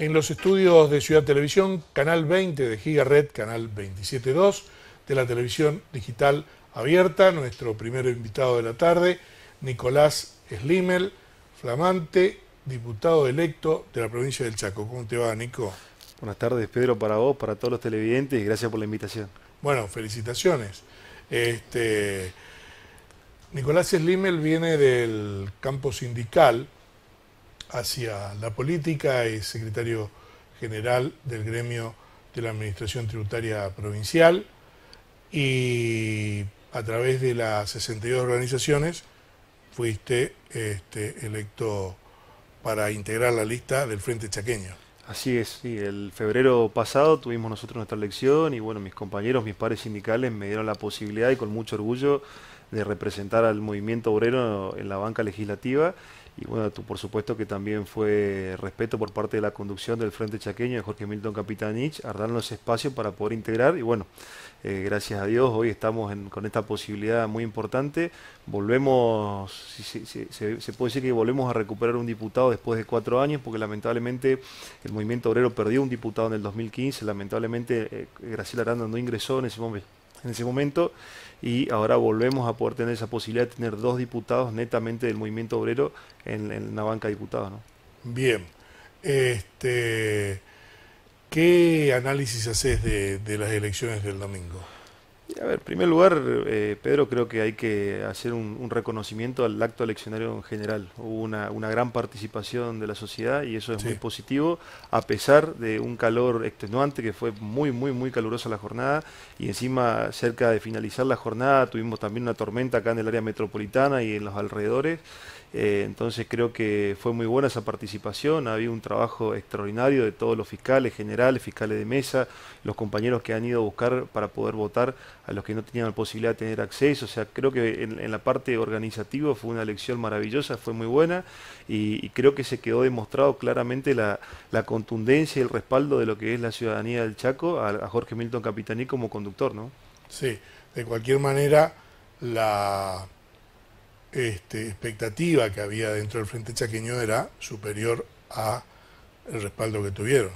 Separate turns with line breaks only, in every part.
en los estudios de Ciudad Televisión, Canal 20 de Giga Canal 27.2 de la televisión digital abierta, nuestro primer invitado de la tarde, Nicolás Slimel, flamante diputado electo de la provincia del Chaco. ¿Cómo te va, Nico?
Buenas tardes, Pedro, para vos, para todos los televidentes y gracias por la invitación.
Bueno, felicitaciones. Este, Nicolás Slimel viene del campo sindical, hacia la política, es secretario general del gremio de la Administración Tributaria Provincial y a través de las
62 organizaciones
fuiste este, electo
para integrar la lista del Frente Chaqueño. Así es, el febrero pasado tuvimos nosotros nuestra elección y bueno, mis compañeros, mis pares sindicales me dieron la posibilidad y con mucho orgullo de representar al movimiento obrero en la banca legislativa y bueno, por supuesto que también fue respeto por parte de la conducción del Frente Chaqueño de Jorge Milton Capitanich a darnos espacio para poder integrar. Y bueno, eh, gracias a Dios, hoy estamos con esta posibilidad muy importante. Volvemos, se, puede decir que volvemos a recuperar un diputado después de cuatro años, porque lamentablemente el movimiento obrero perdió un diputado en el 2015. Lamentablemente, eh, Graciela Aranda no ingresó en ese momento en ese momento y ahora volvemos a poder tener esa posibilidad de tener dos diputados netamente del movimiento obrero en, la banca de diputados. ¿no?
Bien, este, ¿qué análisis haces de las elecciones del domingo?
A ver, en primer lugar, eh, Pedro, creo que hay que hacer un, reconocimiento al acto eleccionario en general. Hubo una, gran participación de la sociedad y eso es muy positivo, a pesar de un calor extenuante que fue muy, muy, muy calurosa la jornada. Y encima, cerca de finalizar la jornada, tuvimos también una tormenta acá en el área metropolitana y en los alrededores. Eh, entonces creo que fue muy buena esa participación, ha habido un trabajo extraordinario de todos los fiscales generales, fiscales de mesa, los compañeros que han ido a buscar para poder votar a los que no tenían la posibilidad de tener acceso, o sea, creo que en, la parte organizativa fue una elección maravillosa, fue muy buena y, creo que se quedó demostrado claramente la, contundencia y el respaldo de lo que es la ciudadanía del Chaco a, a Jorge Milton Capitaní como conductor, ¿no?
Sí, de cualquier manera la este, expectativa que había dentro del Frente Chaqueño era superior a el respaldo que tuvieron.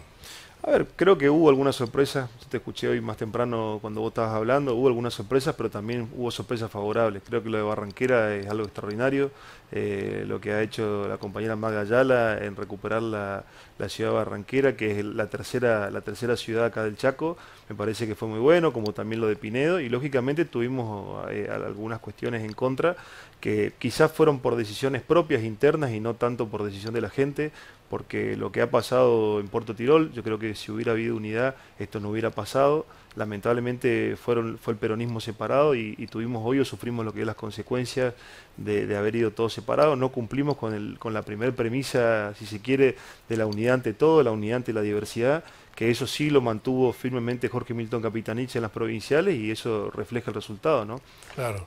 A ver, creo que hubo algunas sorpresas. te escuché hoy más temprano cuando vos estabas hablando. Hubo algunas sorpresas, pero también hubo sorpresas favorables. Creo que lo de Barranquera es algo extraordinario. Eh, lo que ha hecho la compañera Magallala en recuperar la, ciudad de Barranquera, que es la tercera, la tercera ciudad acá del Chaco, me parece que fue muy bueno, como también lo de Pinedo. Y lógicamente tuvimos eh, algunas cuestiones en contra que quizás fueron por decisiones propias internas y no tanto por decisión de la gente, porque lo que ha pasado en Puerto Tirol, yo creo que si hubiera habido unidad, esto no hubiera pasado. Lamentablemente fue el peronismo separado y, tuvimos hoy o sufrimos lo que es las consecuencias de, haber ido todo separado. No cumplimos con, con la primera premisa, si se quiere, de la unidad ante todo, la unidad ante la diversidad, que eso sí lo mantuvo firmemente Jorge Milton Capitanich en las provinciales y eso refleja el resultado, ¿no? Claro.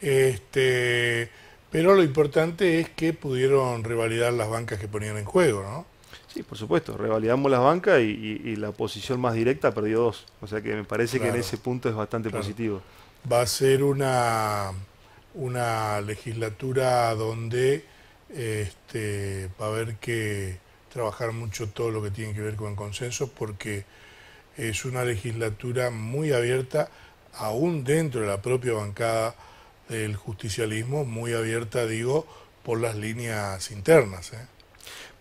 Este
pero lo importante es que pudieron revalidar las bancas que ponían en juego, ¿no?
Sí, por supuesto, revalidamos las bancas y, la oposición más directa perdió dos. O sea que me parece que en ese punto es bastante positivo.
Va a ser una, una legislatura donde este, va a haber que trabajar mucho todo lo que tiene que ver con el consenso, porque es una legislatura muy abierta aún dentro de la propia bancada del justicialismo muy abierta, digo, por las líneas internas. ¿eh?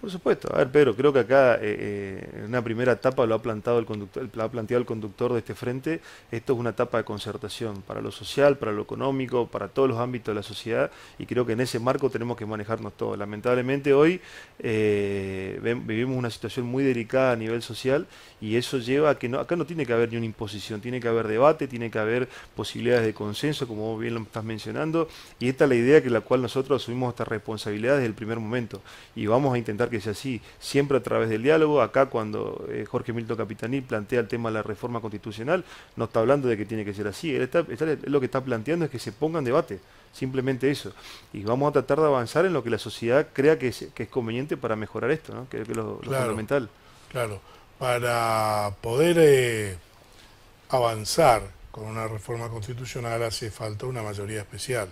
Por supuesto. A ver, Pedro, creo que acá eh, eh, en una primera etapa lo ha, plantado el conductor, ha planteado el conductor de este frente. Esto es una etapa de concertación para lo social, para lo económico, para todos los ámbitos de la sociedad y creo que en ese marco tenemos que manejarnos todos. Lamentablemente hoy eh, vivimos una situación muy delicada a nivel social y eso lleva a que no, acá no tiene que haber ni una imposición, tiene que haber debate, tiene que haber posibilidades de consenso, como bien lo estás mencionando, y esta es la idea que la cual nosotros asumimos esta responsabilidad desde el primer momento y vamos a intentar que es así, siempre a través del diálogo. Acá cuando eh, Jorge Milton Capitaní plantea el tema de la reforma constitucional, no está hablando de que tiene que ser así. Él, lo que está planteando es que se ponga en debate, simplemente eso. Y vamos a tratar de avanzar en lo que la sociedad crea que es, conveniente para mejorar esto, ¿no? que, es lo, fundamental.
Claro, para poder eh, avanzar con una reforma constitucional hace falta una mayoría especial,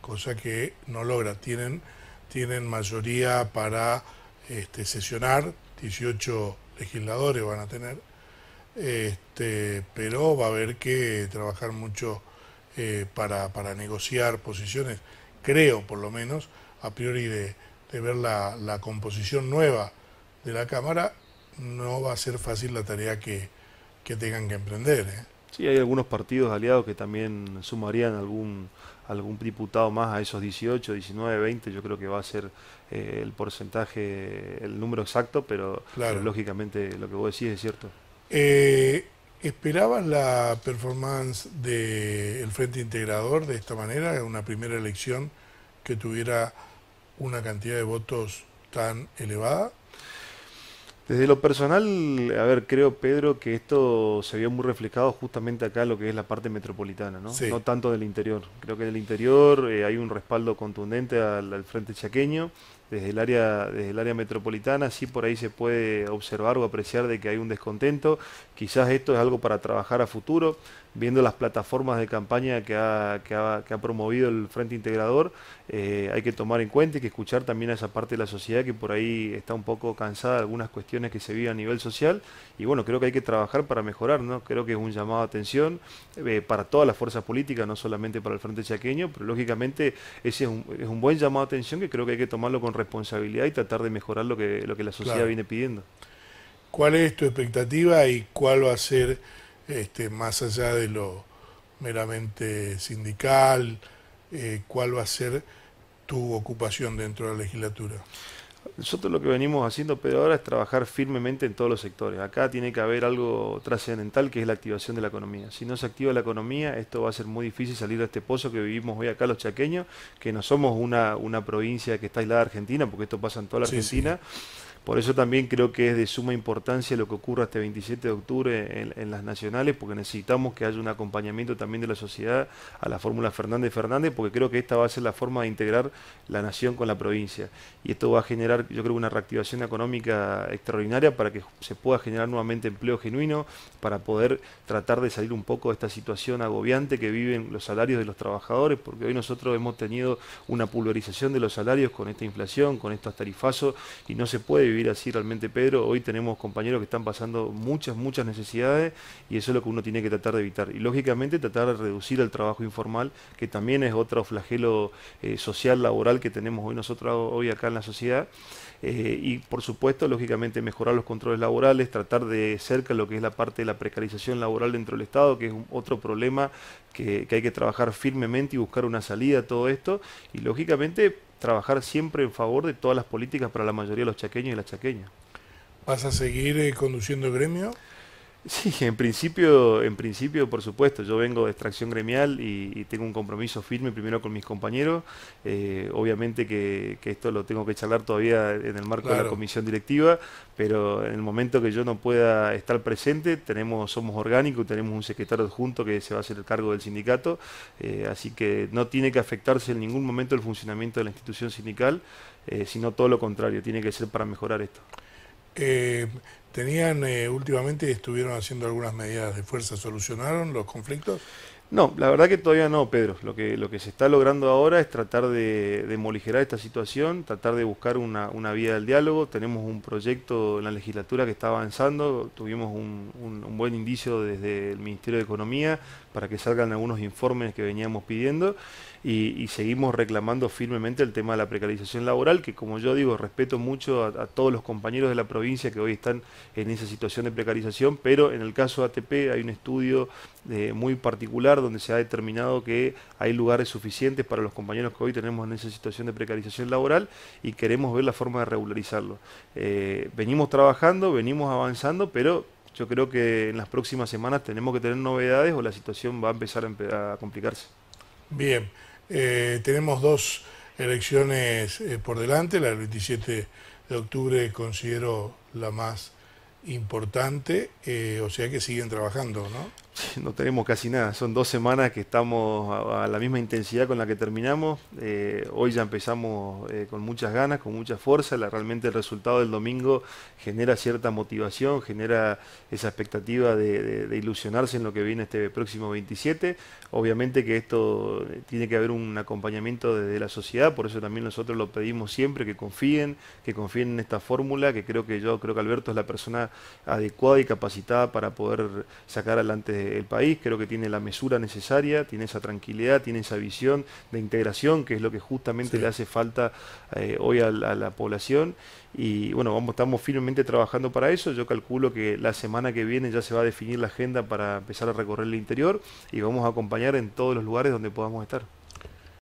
cosa que no logra. Tienen tienen mayoría para este, sesionar, 18 legisladores van a tener, este, pero va a haber que trabajar mucho eh, para, negociar posiciones, creo por lo menos, a priori de, ver la, composición nueva de la Cámara, no va a ser fácil la tarea que, que tengan que emprender. ¿eh?
Sí, hay algunos partidos aliados que también sumarían algún, algún diputado más a esos 18, 19, 20, yo creo que va a ser eh, el porcentaje, el número exacto, pero, lógicamente lo que vos decís es cierto.
Eh, ¿Esperaban la performance del Frente Integrador de esta manera, en una primera elección que tuviera una cantidad de votos tan elevada?
Desde lo personal, a ver, creo, Pedro, que esto se vio muy reflejado justamente acá, lo que es la parte metropolitana, ¿no? No tanto del interior. Creo que del interior eh, hay un respaldo contundente al, al frente chaqueño desde el área desde el área metropolitana sí por ahí se puede observar o apreciar de que hay un descontento quizás esto es algo para trabajar a futuro viendo las plataformas de campaña que ha, que ha, promovido el frente integrador eh, hay que tomar en cuenta y que escuchar también a esa parte de la sociedad que por ahí está un poco cansada de algunas cuestiones que se viven a nivel social y bueno creo que hay que trabajar para mejorar no creo que es un llamado a atención eh, para todas las fuerzas políticas no solamente para el frente chaqueño pero lógicamente ese es un, es un buen llamado a atención que creo que hay que tomarlo con responsabilidad y tratar de mejorar lo que, lo que la sociedad viene pidiendo.
¿Cuál es tu expectativa y cuál va a ser, este, más allá de lo meramente sindical, eh, cuál va a ser tu ocupación dentro de la legislatura?
Nosotros lo que venimos haciendo, pero ahora es trabajar firmemente en todos los sectores. Acá tiene que haber algo trascendental que es la activación de la economía. Si no se activa la economía, esto va a ser muy difícil salir de este pozo que vivimos hoy acá los chaqueños, que no somos una, una provincia que está aislada de Argentina, porque esto pasa en toda la Argentina. Por eso también creo que es de suma importancia lo que ocurra este 27 de octubre en, las nacionales, porque necesitamos que haya un acompañamiento también de la sociedad a la fórmula Fernández Fernández, porque creo que esta va a ser la forma de integrar la nación con la provincia. Y esto va a generar, yo creo, una reactivación económica extraordinaria para que se pueda generar nuevamente empleo genuino, para poder tratar de salir un poco de esta situación agobiante que viven los salarios de los trabajadores, porque hoy nosotros hemos tenido una pulverización de los salarios con esta inflación, con estos tarifazos, y no se puede vivir vivir así realmente, Pedro. Hoy tenemos compañeros que están pasando muchas, muchas necesidades y eso es lo que uno tiene que tratar de evitar. Y lógicamente tratar de reducir el trabajo informal, que también es otro flagelo eh, social, laboral que tenemos hoy nosotros hoy acá en la sociedad. Eh, y por supuesto, lógicamente, mejorar los controles laborales, tratar de cerca lo que es la parte de la precarización laboral dentro del Estado, que es otro problema que, que hay que trabajar firmemente y buscar una salida a todo esto. Y lógicamente, trabajar siempre en favor de todas las políticas para la mayoría de los chaqueños y las chaqueñas.
¿Vas a seguir eh, conduciendo el gremio?
Sí, en principio, en principio, por supuesto, yo vengo de extracción gremial y, tengo un compromiso firme primero con mis compañeros. Eh, obviamente que, esto lo tengo que charlar todavía en el marco de la comisión directiva, pero en el momento que yo no pueda estar presente, tenemos, somos orgánicos, tenemos un secretario adjunto que se va a hacer el cargo del sindicato, eh, así que no tiene que afectarse en ningún momento el funcionamiento de la institución sindical, eh, sino todo lo contrario, tiene que ser para mejorar esto.
Eh, tenían eh, últimamente estuvieron haciendo algunas medidas de fuerza, solucionaron los conflictos.
No, la verdad que todavía no, Pedro. Lo que, lo que se está logrando ahora es tratar de, moligerar esta situación, tratar de buscar una, vía del diálogo. Tenemos un proyecto en la legislatura que está avanzando, tuvimos un, buen indicio desde el Ministerio de Economía para que salgan algunos informes que veníamos pidiendo y, seguimos reclamando firmemente el tema de la precarización laboral, que como yo digo, respeto mucho a, todos los compañeros de la provincia que hoy están en esa situación de precarización, pero en el caso ATP hay un estudio eh, muy particular donde se ha determinado que hay lugares suficientes para los compañeros que hoy tenemos en esa situación de precarización laboral y queremos ver la forma de regularizarlo. Eh, venimos trabajando, venimos avanzando, pero yo creo que en las próximas semanas tenemos que tener novedades o la situación va a empezar a, complicarse.
Bien, eh, tenemos dos elecciones eh, por delante, la del 27 de octubre considero la más importante, o sea que siguen trabajando, ¿no?
no tenemos casi nada. Son dos semanas que estamos a, la misma intensidad con la que terminamos. Eh, hoy ya empezamos eh, con muchas ganas, con mucha fuerza. realmente el resultado del domingo genera cierta motivación, genera esa expectativa de, de, ilusionarse en lo que viene este próximo 27. Obviamente que esto eh, tiene que haber un acompañamiento desde la sociedad, por eso también nosotros lo pedimos siempre, que confíen, que confíen en esta fórmula, que creo que yo creo que Alberto es la persona adecuada y capacitada para poder sacar adelante el país, creo que tiene la mesura necesaria, tiene esa tranquilidad, tiene esa visión de integración, que es lo que justamente le hace falta eh, hoy a la, población. Y bueno, vamos, estamos firmemente trabajando para eso. Yo calculo que la semana que viene ya se va a definir la agenda para empezar a recorrer el interior y vamos a acompañar en todos los lugares donde podamos estar.